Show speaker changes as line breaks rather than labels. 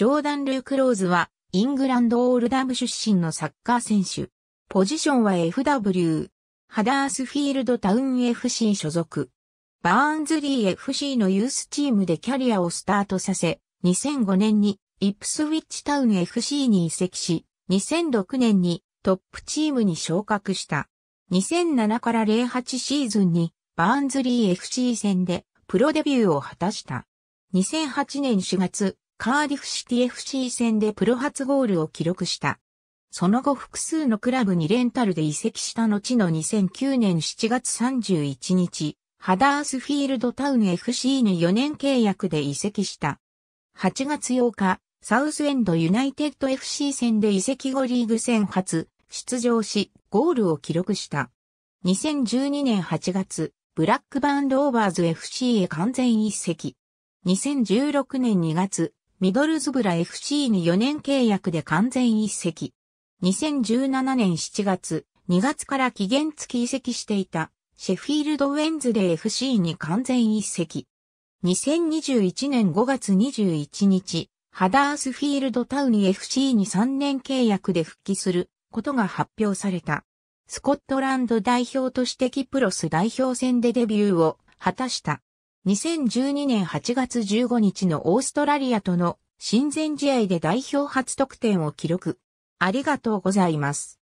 ジョーダン・ル
ーク・ローズは、イングランド・オールダム出身のサッカー選手。ポジションは FW。ハダースフィールドタウン FC 所属。バーンズリー FC のユースチームでキャリアをスタートさせ、2005年にイップスウィッチタウン FC に移籍し、2006年にトップチームに昇格した。2007から08シーズンにバーンズリー FC 戦でプロデビューを果たした。2008年4月、カーディフシティ FC 戦でプロ初ゴールを記録した。その後複数のクラブにレンタルで移籍した後の2009年7月31日、ハダースフィールドタウン FC に4年契約で移籍した。8月8日、サウスエンドユナイテッド FC 戦で移籍後リーグ戦初、出場し、ゴールを記録した。2012年8月、ブラックバーンローバーズ FC へ完全移籍。2016年2月、ミドルズブラ FC に4年契約で完全移籍。2017年7月、2月から期限付き移籍していた、シェフィールドウェンズデー FC に完全移籍。2021年5月21日、ハダースフィールドタウン FC に3年契約で復帰することが発表された。スコットランド代表としてキプロス代表戦でデビューを果たした。2012年8月15日のオーストラリアとの親善試合で代表初得点を記録。ありがとうございます。